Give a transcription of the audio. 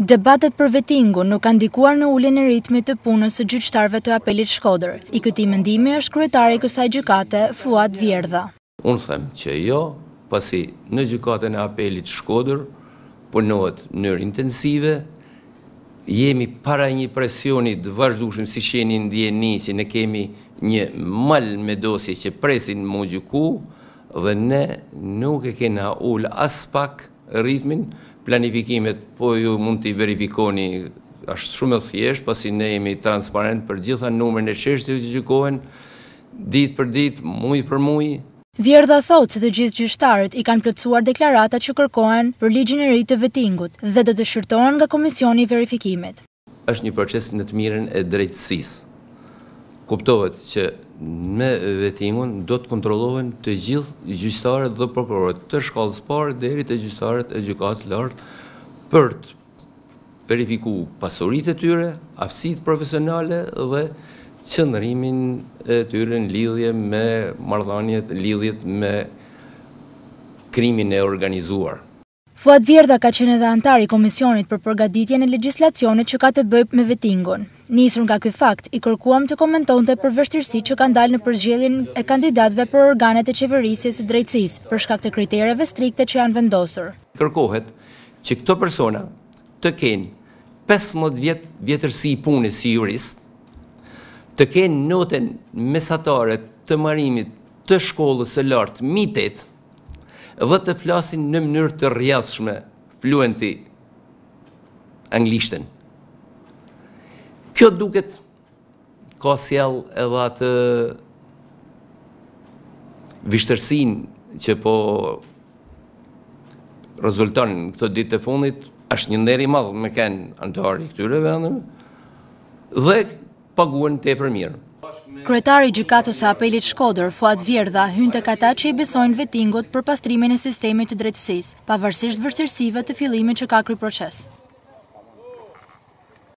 Debatet për vetingu nuk kanë dikuar në ullin e ritmi të punës e gjyqtarve të apelit shkodër. I këti mendimi është kryetari kësaj gjykate, Fuat Vjerdha. Unë them që jo, pasi në gjykate në apelit shkoder, përnohet nërë intensive, jemi para një presionit dë vazhdushim si qeni në djeni, që ne kemi një mal me dosje që presin më gjyku, dhe ne nuk e kena ullë as pak ritmin, planifikimet, po ju mund të i verifikoni, është shumë e thjesht, pasi ne jemi transparent për gjitha numër në qeshtë të gjykojnë ditë për ditë, mujë për mujë. Vjerdha thotë se të gjithë gjyshtarët i kanë plëcuar deklarata që kërkohen për ligjën e rritë të vetingut dhe do të shyrtohen nga Komisioni Verifikimet. është një proces në të mirën e drejtësisë kuptohet që me vetimun do të kontrolohen të gjithë gjyqtarët dhe prokurorët të shkallës parë deri te gjyqtarët e gjykatës lartë për të verifiku pasurit e tyre, aftësitë profesionale dhe qëndrimin e tyre në lidhje me marrëdhëniet, lidhjet me krimin e organizuar. Fuat Vjerda ka qenë edhe antar i Komisionit për përgaditjen e legjislacionit që ka të bëjë me vetingon. Nisur nga ky fakt, i kërkuam të komentonte për vështirësitë që kanë dalë në përzgjedhjen e kandidatëve për organet e qeverisjes së drejtësisë për shkak të kriterjeve strikte që janë vendosur. Kërkohet që këto persona të kenë 15 vjet vjetërsi pune si jurist, të kenë notën mesatare të marimit të shkollës së lartë mitet dhe të flasin në mënyrë të rrjedhshme fluenti anglishten. Kjo duket ka sjell edhe atë vishtërsin që po rezulton këto ditë të fundit është një nderi madh me kanë antarë këtyre vendeve dhe paguën tepër mirë Kryetari i gjykatës së apelit Shkodër, Fuad Vjerdha, hynte të kata që i besojnë vetingut për pastrimin e sistemit të drejtësisë, pavarësisht vështirësive të fillimit që ka kry proces.